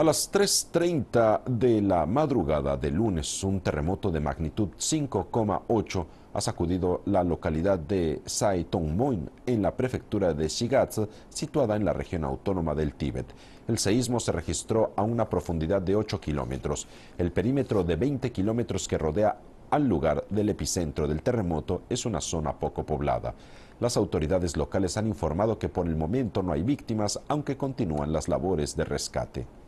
A las 3.30 de la madrugada de lunes, un terremoto de magnitud 5,8 ha sacudido la localidad de Moin en la prefectura de Shigatse, situada en la región autónoma del Tíbet. El seísmo se registró a una profundidad de 8 kilómetros. El perímetro de 20 kilómetros que rodea al lugar del epicentro del terremoto es una zona poco poblada. Las autoridades locales han informado que por el momento no hay víctimas, aunque continúan las labores de rescate.